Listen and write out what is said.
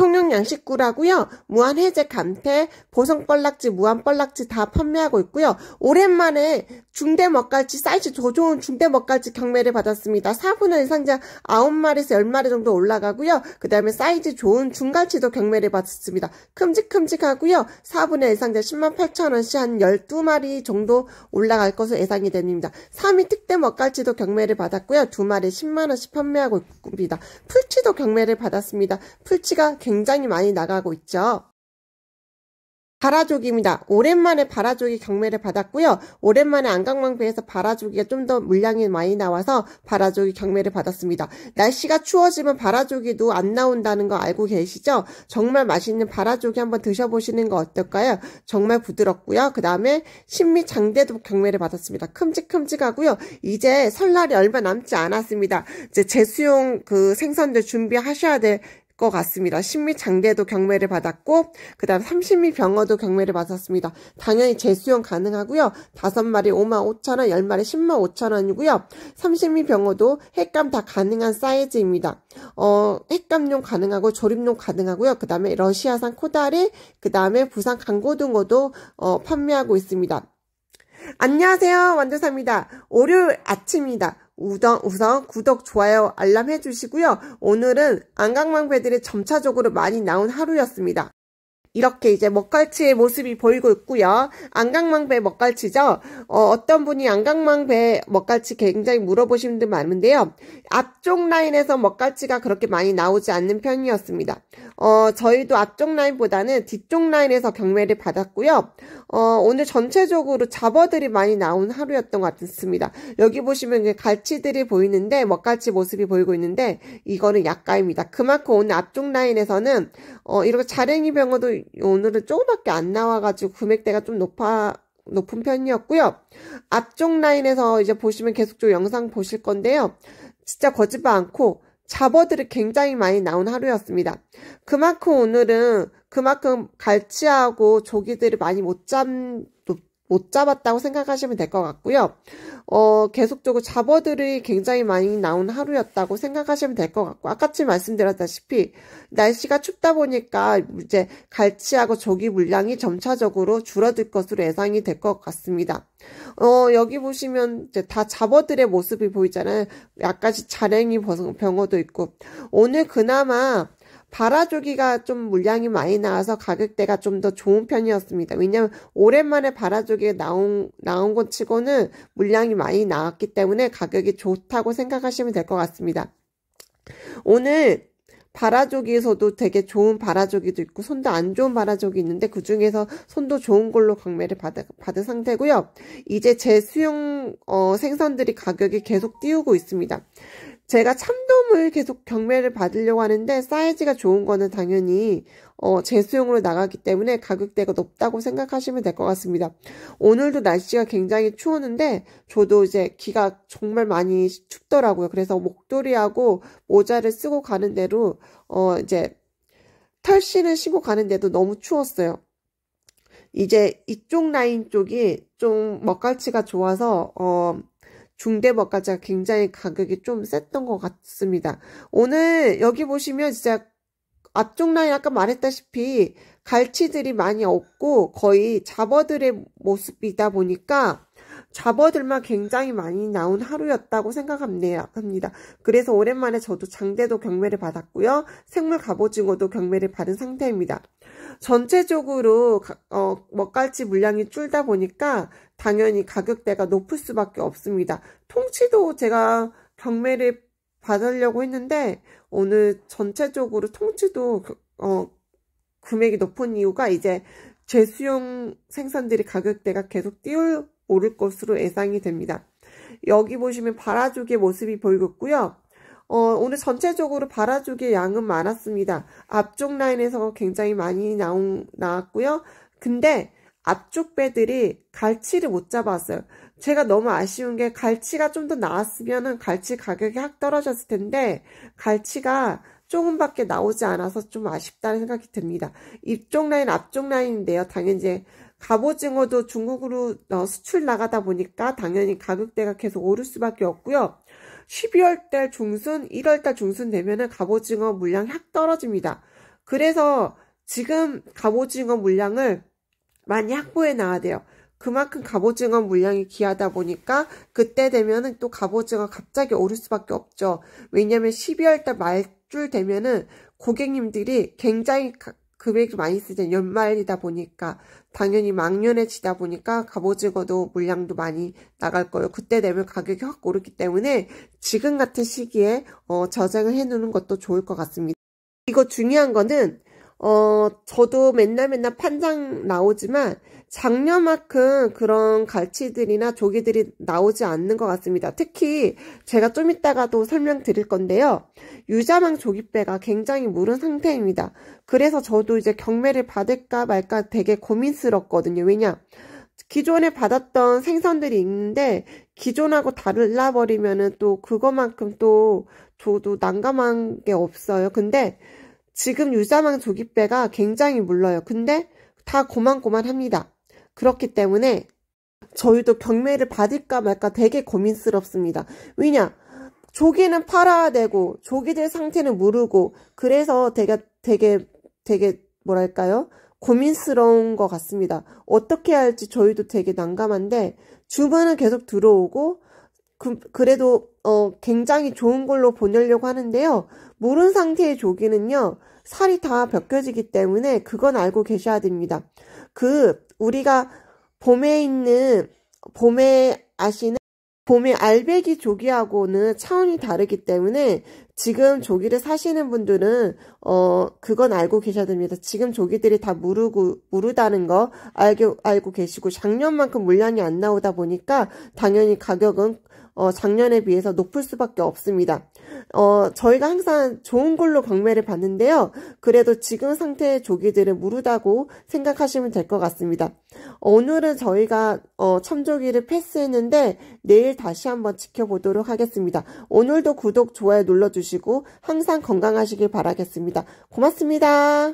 통영 양식구라고요. 무한 해제 감태, 보성 뻘락지, 무한 뻘락지 다 판매하고 있고요. 오랜만에 중대 먹갈지 사이즈 더 좋은 중대 먹갈지 경매를 받았습니다. 4분의 1상자 9마리에서 10마리 정도 올라가고요. 그 다음에 사이즈 좋은 중갈치도 경매를 받았습니다. 큼직큼직하고요. 4분의 1상자 10만 8천원씩 한 12마리 정도 올라갈 것으로 예상이 됩니다. 3위 특대 먹갈치도 경매를 받았고요. 2마리 10만원씩 판매하고 있습니다. 풀치도 경매를 받았습니다. 풀치가 굉장히 많이 나가고 있죠. 바라조기입니다. 오랜만에 바라조기 경매를 받았고요. 오랜만에 안강망배에서 바라조기가 좀 더 물량이 많이 나와서 바라조기 경매를 받았습니다. 날씨가 추워지면 바라조기도 안 나온다는 거 알고 계시죠? 정말 맛있는 바라조기 한번 드셔보시는 거 어떨까요? 정말 부드럽고요. 그 다음에 신미 장대도 경매를 받았습니다. 큼직큼직하고요. 이제 설날이 얼마 남지 않았습니다. 이제 제수용 그 생선들 준비하셔야 될것 같습니다. 신미 장대도 경매를 받았고 그 다음 30미 병어도 경매를 받았습니다. 당연히 재수용 가능하고요. 5마리 5만 5천원, 10마리 10만 5천원이고요. 30미 병어도 핵감 다 가능한 사이즈입니다. 어, 핵감용 가능하고 조립용 가능하고요. 그 다음에 러시아산 코다리, 그 다음에 부산 강고등어도 어, 판매하고 있습니다. 안녕하세요. 완두사입니다. 월요일 아침입니다. 우선, 우선 구독, 좋아요, 알람 해주시고요. 오늘은 안강망배들이 점차적으로 많이 나온 하루였습니다. 이렇게 이제 먹갈치의 모습이 보이고 있고요. 안강망배 먹갈치죠. 어, 떤 분이 안강망배 먹갈치 굉장히 물어보신 분들 많은데요. 앞쪽 라인에서 먹갈치가 그렇게 많이 나오지 않는 편이었습니다. 어, 저희도 앞쪽 라인보다는 뒤쪽 라인에서 경매를 받았고요. 어, 오늘 전체적으로 잡어들이 많이 나온 하루였던 것 같습니다. 여기 보시면 갈치들이 보이는데 먹갈치 모습이 보이고 있는데 이거는 약가입니다. 그만큼 오늘 앞쪽 라인에서는 어, 이렇게 자랭이 병어도 오늘은 조금밖에 안 나와가지고 금액대가 좀 높아 높은 편이었고요. 앞쪽 라인에서 이제 보시면 계속 영상 보실 건데요. 진짜 거짓말 않고 잡어들이 굉장히 많이 나온 하루였습니다. 그만큼 오늘은 그만큼 갈치하고 조기들이 많이 못 잡, 못 잡았다고 생각하시면 될 것 같고요. 어, 계속적으로 잡어들이 굉장히 많이 나온 하루였다고 생각하시면 될 것 같고 아까치 말씀드렸다시피 날씨가 춥다 보니까 이제 갈치하고 조기 물량이 점차적으로 줄어들 것으로 예상이 될 것 같습니다. 어, 여기 보시면 이제 다 잡어들의 모습이 보이잖아요. 약간씩 자랭이 병어도 있고 오늘 그나마 바라조기가 좀 물량이 많이 나와서 가격대가 좀 더 좋은 편이었습니다. 왜냐하면 오랜만에 바라조기가 나온 나온 것 치고는 물량이 많이 나왔기 때문에 가격이 좋다고 생각하시면 될 것 같습니다. 오늘 바라조기에서도 되게 좋은 바라조기도 있고 손도 안 좋은 바라조기 있는데 그 중에서 손도 좋은 걸로 강매를 받아, 받은 상태고요. 이제 제수용 어, 생선들이 가격이 계속 띄우고 있습니다. 제가 참돔 시험을 계속 경매를 받으려고 하는데 사이즈가 좋은 거는 당연히 어, 재수용으로 나가기 때문에 가격대가 높다고 생각하시면 될 것 같습니다. 오늘도 날씨가 굉장히 추웠는데 저도 이제 기가 정말 많이 춥더라고요. 그래서 목도리하고 모자를 쓰고 가는 대로 어, 이제 털씨를 신고 가는데도 너무 추웠어요. 이제 이쪽 라인 쪽이 좀 먹갈치가 좋아서 어, 중대법가자가 굉장히 가격이 좀 셌던 것 같습니다. 오늘 여기 보시면 진짜 앞쪽 라인 아까 말했다시피 갈치들이 많이 없고 거의 잡어들의 모습이다 보니까 잡어들만 굉장히 많이 나온 하루였다고 생각합니다. 그래서 오랜만에 저도 장대도 경매를 받았고요. 생물 갑오징어도 경매를 받은 상태입니다. 전체적으로 어, 먹갈치 물량이 줄다 보니까 당연히 가격대가 높을 수밖에 없습니다. 통치도 제가 경매를 받으려고 했는데 오늘 전체적으로 통치도 그, 어, 금액이 높은 이유가 이제 제수용 생선들이 가격대가 계속 뛰어오를 것으로 예상이 됩니다. 여기 보시면 바라조의 모습이 보이고 고요 어, 오늘 전체적으로 바라주기 양은 많았습니다. 앞쪽 라인에서 굉장히 많이 나온, 나왔고요. 근데 앞쪽 배들이 갈치를 못 잡았어요. 제가 너무 아쉬운 게 갈치가 좀 더 나왔으면 갈치 가격이 확 떨어졌을 텐데 갈치가 조금밖에 나오지 않아서 좀 아쉽다는 생각이 듭니다. 입쪽 라인, 앞쪽 라인인데요. 당연히 이제 갑오징어도 중국으로 어, 수출 나가다 보니까 당연히 가격대가 계속 오를 수밖에 없고요. 12월달 중순, 1월달 중순 되면은 갑오징어 물량이 확 떨어집니다. 그래서 지금 갑오징어 물량을 많이 확보해 놔야 돼요. 그만큼 갑오징어 물량이 귀하다 보니까 그때 되면은 또 갑오징어 갑자기 오를 수밖에 없죠. 왜냐면 12월달 말 줄 되면은 고객님들이 굉장히 금액 이 많이 쓰자 연말이다 보니까 당연히 망년에지다 보니까 갑오징어도 물량도 많이 나갈 거예요. 그때 되면 가격이 확 오르기 때문에 지금 같은 시기에 어, 저장을 해놓는 것도 좋을 것 같습니다. 이거 중요한 거는 어, 저도 맨날 맨날 판장 나오지만 작년만큼 그런 갈치들이나 조개들이 나오지 않는 것 같습니다. 특히 제가 좀 이따가도 설명드릴 건데요. 유자망 조기배가 굉장히 무른 상태입니다. 그래서 저도 이제 경매를 받을까 말까 되게 고민스럽거든요. 왜냐? 기존에 받았던 생선들이 있는데 기존하고 달라버리면은 또 그거만큼 또 저도 난감한 게 없어요. 근데 지금 유사망 조기배가 굉장히 물러요. 근데 다 고만고만합니다. 그렇기 때문에 저희도 경매를 받을까 말까 되게 고민스럽습니다. 왜냐? 조기는 팔아야 되고 조기들 상태는 모르고 그래서 되게 되게 되게 뭐랄까요? 고민스러운 것 같습니다. 어떻게 할지 저희도 되게 난감한데 주문은 계속 들어오고 그, 래도 어, 굉장히 좋은 걸로 보내려고 하는데요. 물은 상태의 조기는요. 살이 다 벗겨지기 때문에 그건 알고 계셔야 됩니다. 그 우리가 봄에 있는 봄에 아시는 봄에 알배기 조기하고는 차원이 다르기 때문에 지금 조기를 사시는 분들은 어 그건 알고 계셔야 됩니다. 지금 조기들이 다 무르고 무르다는 거 알고 알고 계시고 작년만큼 물량이 안 나오다 보니까 당연히 가격은 어, 작년에 비해서 높을 수밖에 없습니다. 어, 저희가 항상 좋은 걸로 경매를 봤는데요. 그래도 지금 상태의 조기들은 무르다고 생각하시면 될 것 같습니다. 오늘은 저희가 어, 참조기를 패스했는데 내일 다시 한번 지켜보도록 하겠습니다. 오늘도 구독, 좋아요 눌러주시고 항상 건강하시길 바라겠습니다. 고맙습니다.